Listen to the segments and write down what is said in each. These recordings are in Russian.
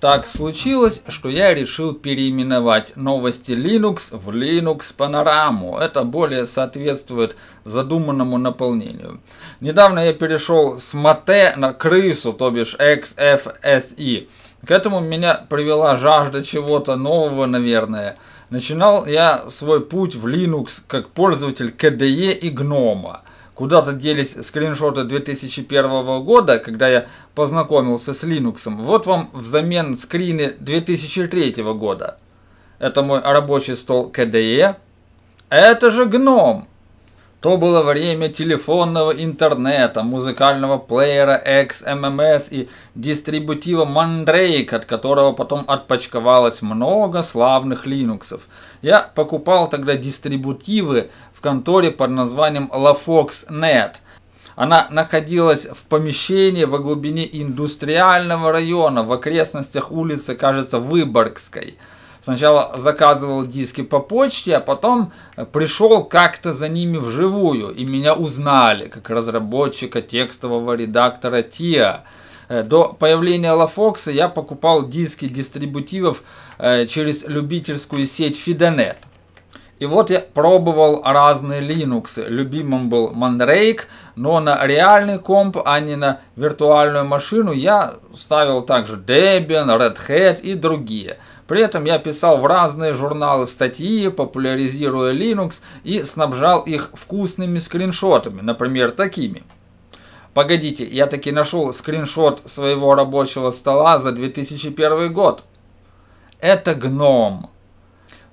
Так случилось, что я решил переименовать новости Linux в Linux Панораму. Это более соответствует задуманному наполнению. Недавно я перешел с Мате на крысу, то бишь XFSE. К этому меня привела жажда чего-то нового, наверное. Начинал я свой путь в Linux как пользователь KDE и GNOME. Куда-то делись скриншоты 2001 года, когда я познакомился с Linux. Вот вам взамен скрины 2003 года. Это мой рабочий стол KDE. Это же гном! То было время телефонного интернета, музыкального плеера XMMS и дистрибутива Mandrake, от которого потом отпочковалось много славных линуксов. Я покупал тогда дистрибутивы в конторе под названием LaFoxNet. Она находилась в помещении во глубине индустриального района в окрестностях улицы, кажется, Выборгской сначала заказывал диски по почте, а потом э, пришел как-то за ними вживую, и меня узнали как разработчика текстового редактора TIA. Э, до появления LaFox я покупал диски дистрибутивов э, через любительскую сеть Fidenet. И вот я пробовал разные Linux. Любимым был Mandrake, но на реальный комп, а не на виртуальную машину, я ставил также Debian, Red Hat и другие. При этом я писал в разные журналы статьи, популяризируя Linux и снабжал их вкусными скриншотами, например, такими. Погодите, я таки нашел скриншот своего рабочего стола за 2001 год. Это гном.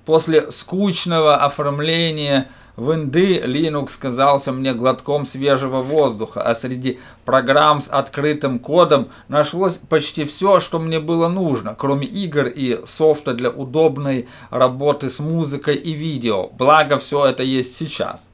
После скучного оформления в Инды Linux казался мне глотком свежего воздуха, а среди программ с открытым кодом нашлось почти все, что мне было нужно, кроме игр и софта для удобной работы с музыкой и видео. Благо все это есть сейчас.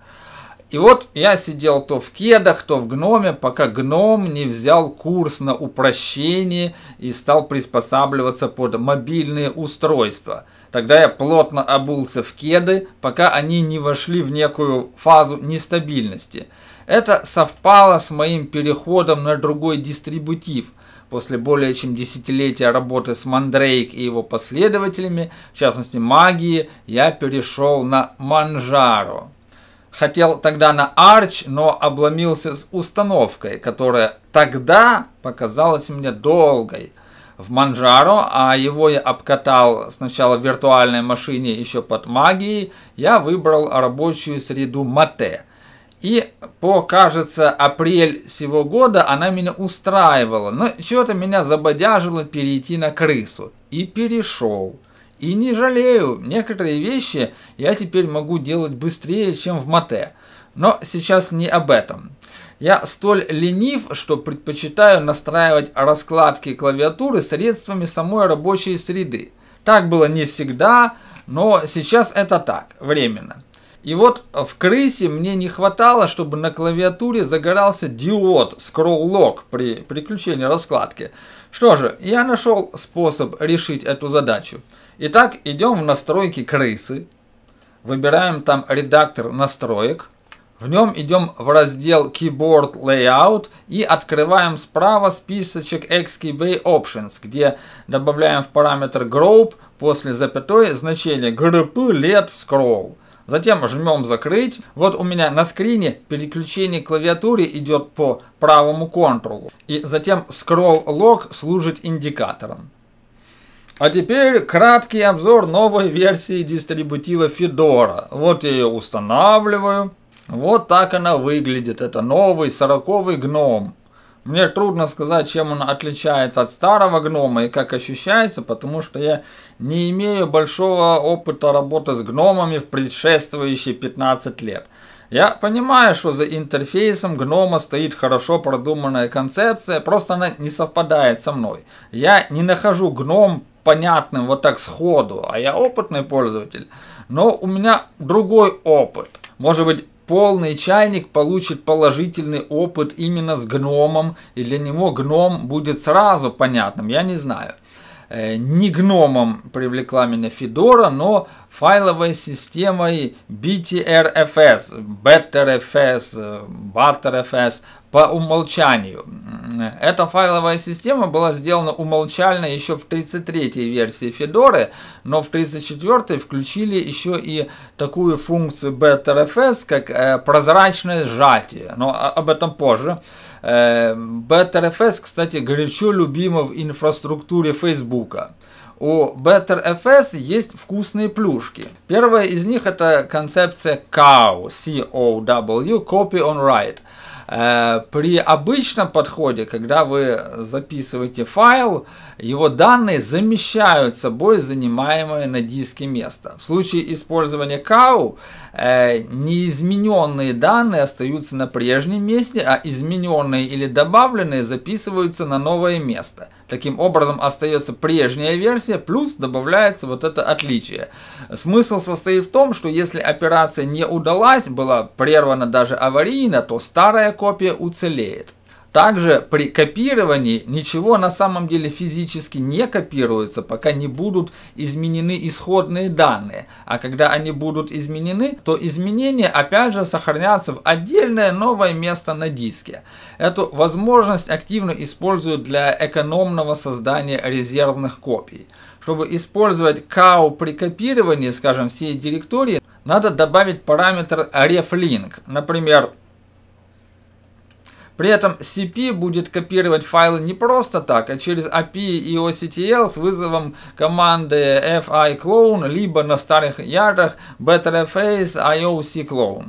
И вот я сидел то в кедах, то в гноме, пока гном не взял курс на упрощение и стал приспосабливаться под мобильные устройства. Тогда я плотно обулся в кеды, пока они не вошли в некую фазу нестабильности. Это совпало с моим переходом на другой дистрибутив – после более чем десятилетия работы с Мандрейк и его последователями, в частности магии, я перешел на Манжару хотел тогда на Arch, но обломился с установкой, которая тогда показалась мне долгой в Манжаро, а его я обкатал сначала в виртуальной машине еще под магией, я выбрал рабочую среду Мате. И по, кажется, апрель всего года она меня устраивала, но чего-то меня забодяжило перейти на крысу. И перешел. И не жалею, некоторые вещи я теперь могу делать быстрее, чем в мате. Но сейчас не об этом. Я столь ленив, что предпочитаю настраивать раскладки клавиатуры средствами самой рабочей среды. Так было не всегда, но сейчас это так, временно. И вот э, в крысе мне не хватало, чтобы на клавиатуре загорался диод Scroll Lock при приключении раскладки. Что же, я нашел способ решить эту задачу. Итак, идем в настройки крысы. Выбираем там редактор настроек. В нем идем в раздел Keyboard Layout и открываем справа списочек XKB Options, где добавляем в параметр Group после запятой значение группы Led Scroll. Затем жмем «Закрыть». Вот у меня на скрине переключение клавиатуры идет по правому контролу, И затем scroll log служит индикатором. А теперь краткий обзор новой версии дистрибутива Fedora. Вот я ее устанавливаю. Вот так она выглядит. Это новый 40 гном. Мне трудно сказать, чем он отличается от старого гнома и как ощущается, потому что я не имею большого опыта работы с гномами в предшествующие 15 лет. Я понимаю, что за интерфейсом гнома стоит хорошо продуманная концепция, просто она не совпадает со мной. Я не нахожу гном понятным вот так сходу, а я опытный пользователь. Но у меня другой опыт. Может быть, полный чайник получит положительный опыт именно с гномом, и для него гном будет сразу понятным, я не знаю. Э, не гномом привлекла меня Федора, но файловой системой BTRFS, BetterFS, ButterFS по умолчанию. Эта файловая система была сделана умолчально еще в 33-й версии Fedora, но в 34-й включили еще и такую функцию BetterFS, как э, прозрачное сжатие, но а, об этом позже. Э, BetterFS, кстати, горячо любима в инфраструктуре Фейсбука. Facebook у BetterFS есть вкусные плюшки. Первая из них это концепция COW, C-O-W, Copy on Write. Э, при обычном подходе, когда вы записываете файл, его данные замещают собой занимаемое на диске место. В случае использования CAU э, неизмененные данные остаются на прежнем месте, а измененные или добавленные записываются на новое место. Таким образом, остается прежняя версия, плюс добавляется вот это отличие. Смысл состоит в том, что если операция не удалась, была прервана даже аварийно, то старая копия уцелеет. Также при копировании ничего на самом деле физически не копируется, пока не будут изменены исходные данные. А когда они будут изменены, то изменения опять же сохранятся в отдельное новое место на диске. Эту возможность активно используют для экономного создания резервных копий. Чтобы использовать кау при копировании, скажем, всей директории, надо добавить параметр reflink, например, при этом CP будет копировать файлы не просто так, а через API и OCTL с вызовом команды fi clone, либо на старых ярдах betterface IOC clone.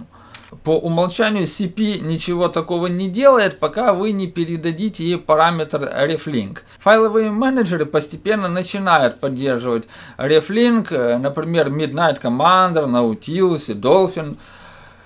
По умолчанию CP ничего такого не делает, пока вы не передадите ей параметр reflink. Файловые менеджеры постепенно начинают поддерживать reflink, э, например, Midnight Commander, Nautilus и Dolphin.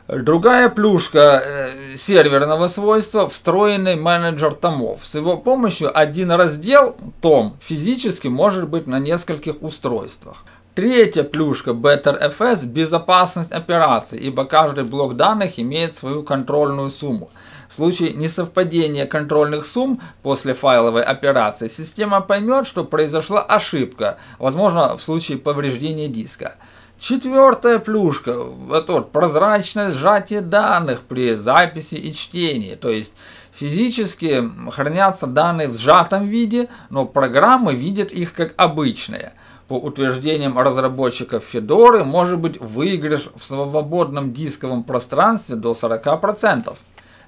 Другая плюшка э, серверного свойства – встроенный менеджер томов. С его помощью один раздел, том, физически может быть на нескольких устройствах. Третья плюшка BetterFS – безопасность операций, ибо каждый блок данных имеет свою контрольную сумму. В случае несовпадения контрольных сумм после файловой операции система поймет, что произошла ошибка, возможно в случае повреждения диска. Четвертая плюшка, это вот прозрачное сжатие данных при записи и чтении. То есть физически хранятся данные в сжатом виде, но программы видят их как обычные. По утверждениям разработчиков Федоры, может быть выигрыш в свободном дисковом пространстве до 40%.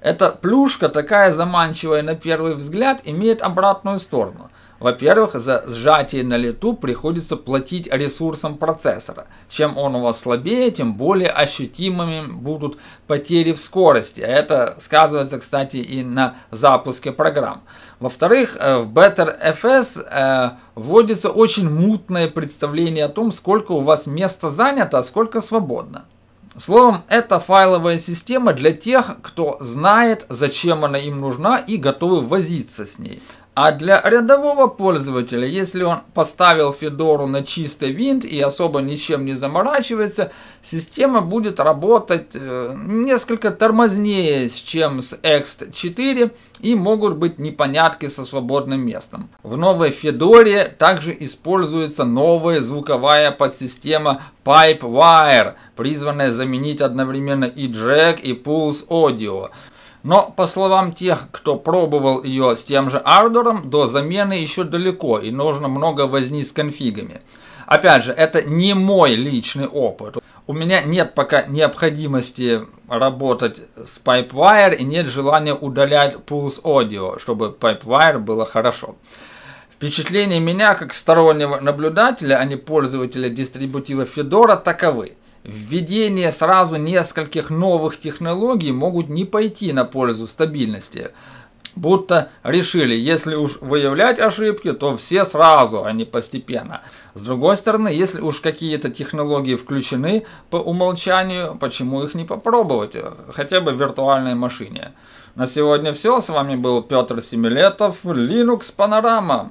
Эта плюшка, такая заманчивая на первый взгляд, имеет обратную сторону. Во-первых, за сжатие на лету приходится платить ресурсам процессора. Чем он у вас слабее, тем более ощутимыми будут потери в скорости. А Это сказывается, кстати, и на запуске программ. Во-вторых, э, в BetterFS э, вводится очень мутное представление о том, сколько у вас места занято, а сколько свободно. Словом, это файловая система для тех, кто знает, зачем она им нужна и готовы возиться с ней. А для рядового пользователя, если он поставил Fedora на чистый винт и особо ничем не заморачивается, система будет работать э, несколько тормознее, чем с Ext 4 и могут быть непонятки со свободным местом. В новой Fedora также используется новая звуковая подсистема PipeWire, призванная заменить одновременно и Jack, и Pulse Audio. Но, по словам тех, кто пробовал ее с тем же ардором, до замены еще далеко и нужно много возни с конфигами. Опять же, это не мой личный опыт. У меня нет пока необходимости работать с Pipewire и нет желания удалять Pulse Audio, чтобы Pipewire было хорошо. Впечатления меня как стороннего наблюдателя, а не пользователя дистрибутива Fedora таковы. Введение сразу нескольких новых технологий могут не пойти на пользу стабильности. Будто решили, если уж выявлять ошибки, то все сразу, а не постепенно. С другой стороны, если уж какие-то технологии включены по умолчанию, почему их не попробовать, э, хотя бы в виртуальной машине. На сегодня все, с вами был Петр Семилетов, Linux Panorama.